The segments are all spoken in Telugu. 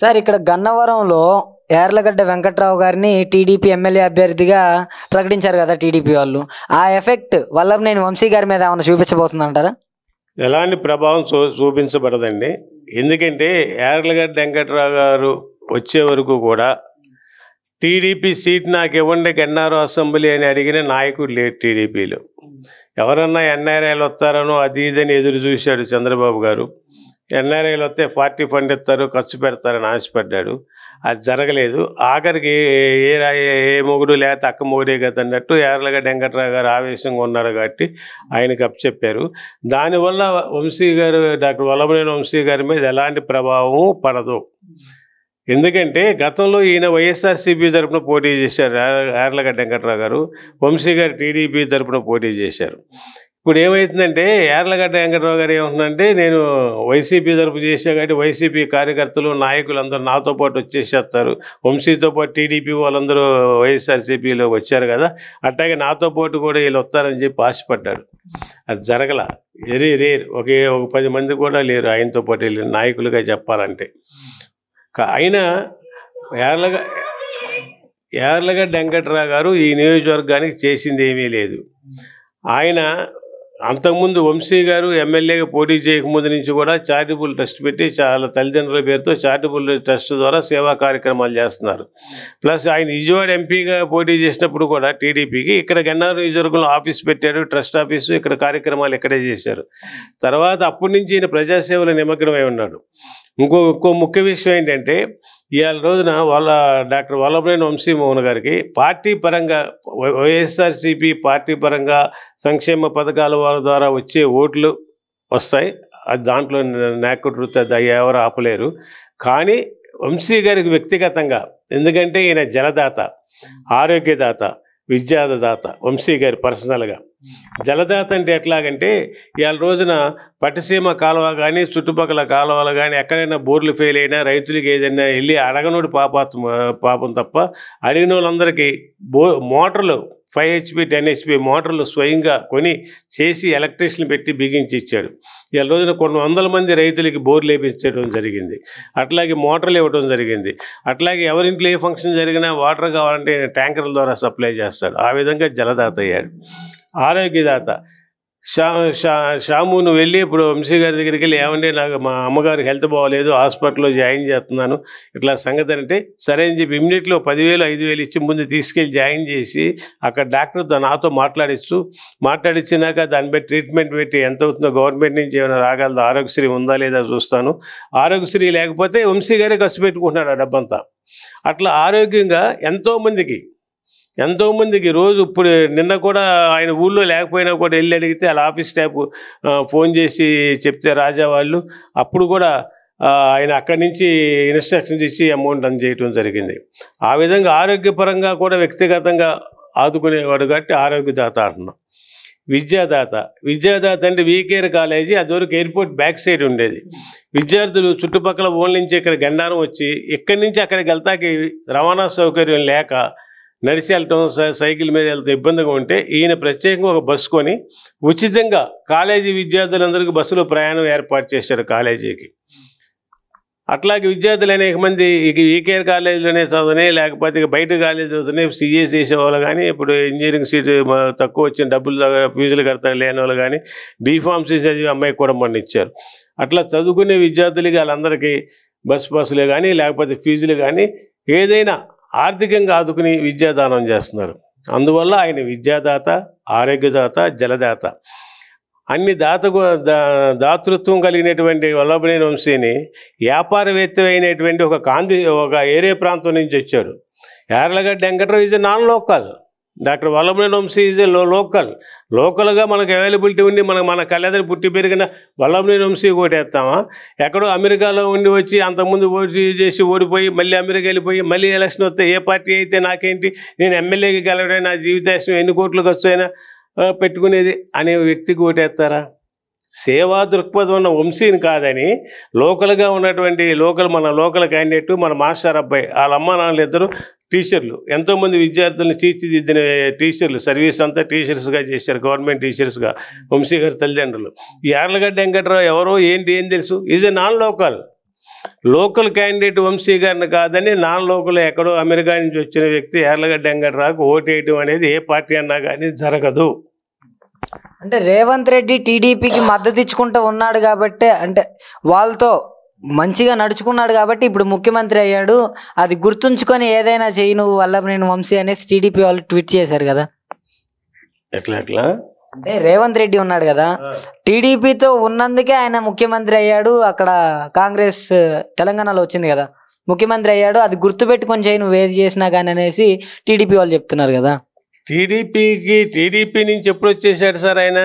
సార్ ఇక్కడ గన్నవరంలో ఏర్లగడ్డ వెంకట్రావు గారిని టీడీపీ ఎమ్మెల్యే అభ్యర్థిగా ప్రకటించారు కదా టీడీపీ వాళ్ళు ఆ ఎఫెక్ట్ వల్ల నేను వంశీ గారి మీద ఏమైనా చూపించబోతుందంటారా ఎలాంటి ప్రభావం చూ చూపించబడదండి ఎందుకంటే యార్లగడ్డ వెంకట్రావు గారు వచ్చే వరకు కూడా టీడీపీ సీట్ నాకు ఇవ్వండి గన్నారో అసెంబ్లీ అని అడిగిన నాయకుడు లేడు టీడీపీలో ఎవరన్నా ఎన్ఆర్ఐలు వస్తారనో అది ఇదని ఎదురు చూశాడు చంద్రబాబు గారు ఎన్ఆర్ఐలు వస్తే పార్టీ ఫండ్ ఇస్తారు ఖర్చు పెడతారని ఆశపడ్డాడు అది జరగలేదు ఆఖరికి ఏ ఏ మొగుడు లేకపోతే అక్క మొగుడే కదా అన్నట్టు ఎర్రగడ్డ వెంకట్రావు గారు ఆవేశంగా ఉన్నారు కాబట్టి ఆయనకు చెప్పారు దానివల్ల వంశీ గారు డాక్టర్ వల్లభనేని వంశీ గారి మీద ఎలాంటి ప్రభావం పడదు ఎందుకంటే గతంలో ఈయన వైఎస్ఆర్సీపీ తరఫున పోటీ చేశారు యార్లగడ్డ వెంకట్రావు గారు వంశీ గారు టీడీపీ తరఫున పోటీ చేశారు ఇప్పుడు ఏమవుతుందంటే యార్లగడ్డ వెంకటరావు గారు ఏమంటుందంటే నేను వైసీపీ తరపు చేసా కాబట్టి వైసీపీ కార్యకర్తలు నాయకులు అందరూ నాతో పాటు వచ్చేసేస్తారు వంశీతో పాటు టీడీపీ వాళ్ళందరూ వైఎస్ఆర్సీపీలో వచ్చారు కదా అట్లాగే నాతో పాటు కూడా వీళ్ళు వస్తారని చెప్పి ఆశపడ్డాడు అది జరగల వెరీ రేర్ ఒకే ఒక పది మంది కూడా లేరు ఆయనతో పాటు వెళ్ళి నాయకులుగా చెప్పాలంటే ఆయన యార్లగ యార్లగడ్డ వెంకట్రావు గారు ఈ నియోజకవర్గానికి చేసింది ఏమీ లేదు ఆయన అంతకుముందు వంశీ గారు ఎమ్మెల్యేగా పోటీ చేయకముందు నుంచి కూడా చారిటబుల్ ట్రస్ట్ పెట్టి చాలా తల్లిదండ్రుల పేరుతో చారిటబుల్ ట్రస్ట్ ద్వారా సేవా కార్యక్రమాలు చేస్తున్నారు ప్లస్ ఆయన విజయవాడ ఎంపీగా పోటీ చేసినప్పుడు కూడా టీడీపీకి ఇక్కడ గన్నారు నియోజకవర్గంలో ఆఫీస్ పెట్టాడు ట్రస్ట్ ఆఫీసు ఇక్కడ కార్యక్రమాలు ఇక్కడే చేశారు తర్వాత అప్పటి నుంచి ఈయన ప్రజాసేవలో నిమగ్నమై ఉన్నాడు ఇంకో ఇంకో ముఖ్య విషయం ఏంటంటే ఇవాళ రోజున వాళ్ళ డాక్టర్ వల్లభనేని వంశీమోహన్ గారికి పార్టీ పరంగా వైఎస్ఆర్సీపీ పార్టీ పరంగా సంక్షేమ పథకాల వాళ్ళ ద్వారా వచ్చే ఓట్లు వస్తాయి అది దాంట్లో నాకుట్రుత ఎవరు ఆపలేరు కానీ వంశీ గారికి వ్యక్తిగతంగా ఎందుకంటే ఈయన జలదాత ఆరోగ్యదాత విద్యాదాత వంశీ గారి పర్సనల్గా జలదాత అంటే ఎట్లాగంటే ఇవాళ రోజున పట్టిసీమ కాలువ కానీ చుట్టుపక్కల కాలువలు కానీ ఎక్కడైనా బోర్లు ఫెయిల్ అయినా రైతులకి ఏదైనా వెళ్ళి అడగనోడు పాపాత్మ పాపం తప్ప అడిగిన వాళ్ళందరికీ బో మోటార్లు ఫైవ్ హెచ్పి టెన్ హెచ్పి మోటార్లు స్వయంగా కొని చేసి ఎలక్ట్రీషియన్ పెట్టి బిగించి ఇచ్చాడు ఇవాళ రోజున కొన్ని వందల మంది రైతులకి బోర్లు వేపించడం జరిగింది అట్లాగే మోటార్లు ఇవ్వడం జరిగింది అట్లాగే ఎవరింట్లో ఏ ఫంక్షన్ జరిగినా వాటర్ కావాలంటే ట్యాంకర్ల ద్వారా సప్లై చేస్తాడు ఆ విధంగా జలదాత అయ్యాడు ఆరోగ్యదాత షా షా షాము నువ్వు వెళ్ళి ఇప్పుడు వంశీ గారి దగ్గరికి వెళ్ళి ఏమంటే నాకు మా అమ్మగారు హెల్త్ బాగోలేదు హాస్పిటల్లో జాయిన్ చేస్తున్నాను ఇట్లా సంగతి అంటే సరే అని చెప్పి ఇమ్మీడియట్లో పదివేలు ఐదు వేలు ఇచ్చి ముందు తీసుకెళ్ళి జాయిన్ చేసి అక్కడ డాక్టర్తో నాతో మాట్లాడిస్తూ మాట్లాడించినాక దాన్ని బట్టి ట్రీట్మెంట్ పెట్టి ఎంత అవుతుందో గవర్నమెంట్ నుంచి ఏమైనా రాగలదు ఆరోగ్యశ్రీ ఉందా లేదా చూస్తాను ఆరోగ్యశ్రీ లేకపోతే వంశీ గారే ఖర్చు పెట్టుకుంటున్నాడు ఆ డబ్బంతా అట్లా ఆరోగ్యంగా ఎంతోమందికి ఎంతోమందికి రోజు ఇప్పుడు నిన్న కూడా ఆయన ఊళ్ళో లేకపోయినా కూడా వెళ్ళి అడిగితే అలా ఆఫీస్ స్టాఫ్ ఫోన్ చేసి చెప్తే రాజా వాళ్ళు అప్పుడు కూడా ఆయన అక్కడి నుంచి ఇన్స్ట్రక్షన్స్ ఇచ్చి అమౌంట్ అందజేయటం జరిగింది ఆ విధంగా ఆరోగ్యపరంగా కూడా వ్యక్తిగతంగా ఆదుకునేవాడు కాబట్టి ఆరోగ్యదాత అంటున్నాం విద్యాదాత విద్యాదాత అంటే వీకేర్ కాలేజీ అదివరకు ఎయిర్పోర్ట్ బ్యాక్ సైడ్ ఉండేది విద్యార్థులు చుట్టుపక్కల ఓన్ల నుంచి ఇక్కడ గండారం వచ్చి ఇక్కడి నుంచి అక్కడికి వెళ్తాకి రవాణా సౌకర్యం లేక నడిచి వెళ్ళటం సైకిల్ మీద వెళ్తే ఇబ్బందిగా ఉంటే ఈయన ప్రత్యేకంగా ఒక బస్సు కొని ఉచితంగా కాలేజీ విద్యార్థులందరికీ బస్సులో ప్రయాణం ఏర్పాటు చేశారు కాలేజీకి అట్లాగే విద్యార్థులు అనేక మంది ఇక ఈకేఆర్ కాలేజీలోనే చదువుతున్నాయి లేకపోతే ఇక బయట కాలేజీ చదువుతున్నాయి చేసే చేసేవాళ్ళు కానీ ఇప్పుడు ఇంజనీరింగ్ సీట్ తక్కువ వచ్చిన డబ్బులు ఫీజులు కడతారు లేని వాళ్ళు కానీ బీఫామ్ సీసీ అమ్మాయికి కూడా మొన్న ఇచ్చారు అట్లా చదువుకునే విద్యార్థులకి వాళ్ళందరికీ బస్ బస్సులు కానీ లేకపోతే ఫీజులు కానీ ఏదైనా ఆర్థికంగా ఆదుకుని విద్యాదానం చేస్తున్నారు అందువల్ల ఆయన విద్యాదాత ఆరోగ్యదాత జలదాత అన్ని దాత దాతృత్వం కలిగినటువంటి వల్లభనే వంశీని వ్యాపారవేత్త అయినటువంటి ఒక కాంతి ఒక ఏరే ప్రాంతం నుంచి వచ్చారు Yarlagadda Venkatarao is non local doctor Vallabhaneni Vamsi is a local లోకల్గా మనకు అవైలబిలిటీ ఉండి మనకు మన కళ్యాణి పుట్టి పెరిగిన వల్లభనేని వంశీ ఓటేస్తామా ఎక్కడో అమెరికాలో ఉండి వచ్చి అంతకుముందు ఓటు చేసి ఓడిపోయి మళ్ళీ అమెరికా వెళ్ళిపోయి మళ్ళీ ఎలక్షన్ వస్తే ఏ పార్టీ అయితే నాకేంటి నేను ఎమ్మెల్యేకి గెలవడం నా జీవితాశం ఎన్ని కోట్లు ఖర్చు అయినా పెట్టుకునేది అనే వ్యక్తికి ఓటేస్తారా సేవా దృక్పథం ఉన్న వంశీని కాదని లోకల్గా ఉన్నటువంటి లోకల్ మన లోకల్ క్యాండిడేట్ మన మాస్టర్ అబ్బాయి వాళ్ళ అమ్మ నాన్నలు ఇద్దరు టీచర్లు ఎంతోమంది విద్యార్థులను తీర్చిదిద్దిన టీచర్లు సర్వీస్ అంతా టీచర్స్గా చేశారు గవర్నమెంట్ టీచర్స్గా వంశీ గారి తల్లిదండ్రులు యార్లగడ్డ వెంకట్రావు ఎవరో ఏంటి ఏం తెలుసు is a non local local candidate Vamsi గారిని కాదని నాన్ లోకల్ ఎక్కడో అమెరికా నుంచి వచ్చిన వ్యక్తి యార్లగడ్డ వెంకట్రావుకు ఓటేయడం అనేది ఏ పార్టీ అన్నా కానీ జరగదు అంటే రేవంత్ రెడ్డి టీడీపీకి మద్దతు ఇచ్చుకుంటూ ఉన్నాడు కాబట్టి అంటే వాళ్ళతో మంచిగా నడుచుకున్నాడు కాబట్టి ఇప్పుడు ముఖ్యమంత్రి అయ్యాడు అది గుర్తుంచుకొని ఏదైనా చేయి నువ్వు నేను వంశీ అనేసి టీడీపీ వాళ్ళు ట్వీట్ చేశారు కదా ఎట్లా ఎట్లా అంటే రేవంత్ రెడ్డి ఉన్నాడు కదా టీడీపీతో ఉన్నందుకే ఆయన ముఖ్యమంత్రి అయ్యాడు అక్కడ కాంగ్రెస్ తెలంగాణలో వచ్చింది కదా ముఖ్యమంత్రి అయ్యాడు అది గుర్తుపెట్టుకొని చేయి నువ్వు ఏది చేసినా కానీ అనేసి టీడీపీ వాళ్ళు చెప్తున్నారు కదా టీడీపీకి టీడీపీ నుంచి ఎప్పుడు వచ్చేసాడు సార్ ఆయన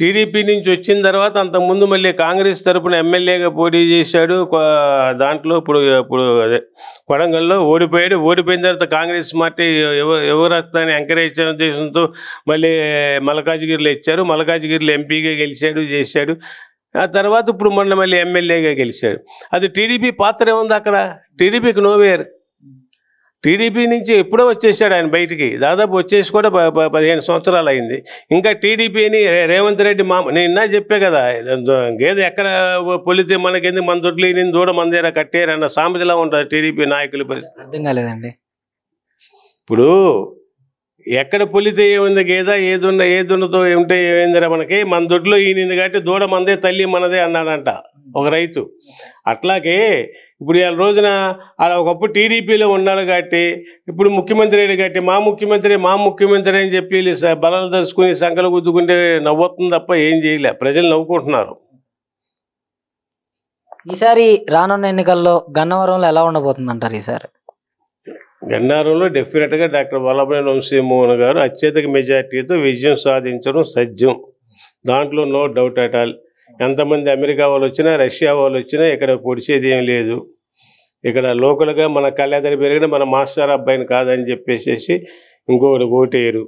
టీడీపీ నుంచి వచ్చిన తర్వాత అంతకుముందు మళ్ళీ కాంగ్రెస్ తరఫున ఎమ్మెల్యేగా పోటీ చేశాడు దాంట్లో ఇప్పుడు ఇప్పుడు అదే కొడంగల్లో ఓడిపోయాడు ఓడిపోయిన తర్వాత కాంగ్రెస్ పార్టీ యువరత్నాన్ని ఎంకరేజ్ ఉద్దేశంతో మళ్ళీ మల్కాజ్గిరిలో ఇచ్చారు మల్కాజ్గిరిలో ఎంపీగా గెలిచాడు చేశాడు ఆ తర్వాత ఇప్పుడు మొన్న మళ్ళీ ఎమ్మెల్యేగా గెలిచాడు అది టీడీపీ పాత్ర ఏముంది అక్కడ టీడీపీకి నోవేర్ టీడీపీ నుంచి ఎప్పుడో వచ్చేసాడు ఆయన బయటికి దాదాపు వచ్చేసి కూడా పదిహేను సంవత్సరాలు అయింది ఇంకా టీడీపీని రేవంత్ రెడ్డి మా నిన్న చెప్పే కదా గేదె ఎక్కడ పొలితే మనకెందుకు మన దొడ్లు నేను దూడ మందేరా కట్టేరన్న సామెతలా ఉంటుంది టీడీపీ నాయకుల పరిస్థితి అర్థం కాలేదండి ఇప్పుడు ఎక్కడ పొలితే ఏముంది గేదా ఏదున్న ఏదున్నతో ఏమిటో ఏమైందిరా మనకి మన దొడ్లో ఈనింది కాబట్టి దూడ మనదే తల్లి మనదే అన్నాడంట ఒక రైతు అట్లాగే ఇప్పుడు ఇవాళ రోజున అలా ఒకప్పుడు టీడీపీలో ఉన్నాడు కాబట్టి ఇప్పుడు ముఖ్యమంత్రి అయ్యాడు కాబట్టి మా ముఖ్యమంత్రి మా ముఖ్యమంత్రి అని చెప్పి బలాలు దరుచుకుని సంకలు గుద్దుకుంటే నవ్వుతుంది తప్ప ఏం చేయలే ప్రజలు నవ్వుకుంటున్నారు ఈసారి రానున్న ఎన్నికల్లో గన్నవరంలో ఎలా ఉండబోతుంది అంటారు ఈసారి డెఫినెట్ డెఫినెట్గా డాక్టర్ వల్లభనేని వంశీమోహన్ గారు అత్యధిక మెజార్టీతో విజయం సాధించడం సజ్జం దాంట్లో నో డౌట్ అట్ ఆల్ ఎంతమంది అమెరికా వాళ్ళు వచ్చినా రష్యా వాళ్ళు వచ్చినా ఇక్కడ పొడిచేది ఏం లేదు ఇక్కడ లోకల్గా మన కళ్యాణ పెరిగిన మన మాస్టర్ అబ్బాయిని కాదని చెప్పేసేసి ఇంకొకటి ఓటేయరు